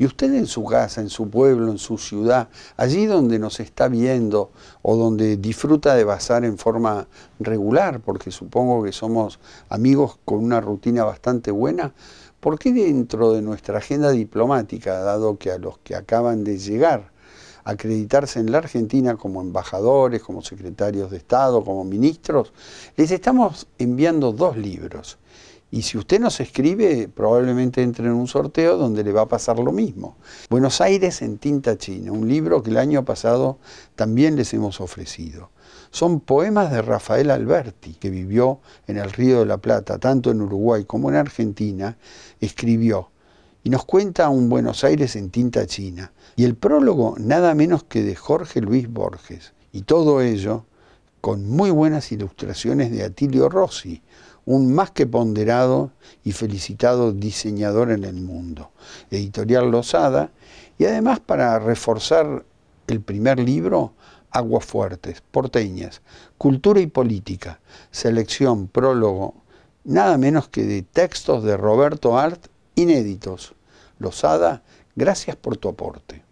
Y usted en su casa, en su pueblo, en su ciudad, allí donde nos está viendo o donde disfruta de bazar en forma regular, porque supongo que somos amigos con una rutina bastante buena, ¿por qué dentro de nuestra agenda diplomática, dado que a los que acaban de llegar, a acreditarse en la Argentina como embajadores, como secretarios de Estado, como ministros, les estamos enviando dos libros. Y si usted nos escribe, probablemente entre en un sorteo donde le va a pasar lo mismo. Buenos Aires en tinta china, un libro que el año pasado también les hemos ofrecido. Son poemas de Rafael Alberti, que vivió en el Río de la Plata, tanto en Uruguay como en Argentina, escribió y nos cuenta un Buenos Aires en tinta china. Y el prólogo nada menos que de Jorge Luis Borges. Y todo ello con muy buenas ilustraciones de Atilio Rossi, un más que ponderado y felicitado diseñador en el mundo, editorial Losada, y además para reforzar el primer libro, Aguafuertes, Porteñas, Cultura y Política, selección, prólogo, nada menos que de textos de Roberto Art inéditos. Losada, gracias por tu aporte.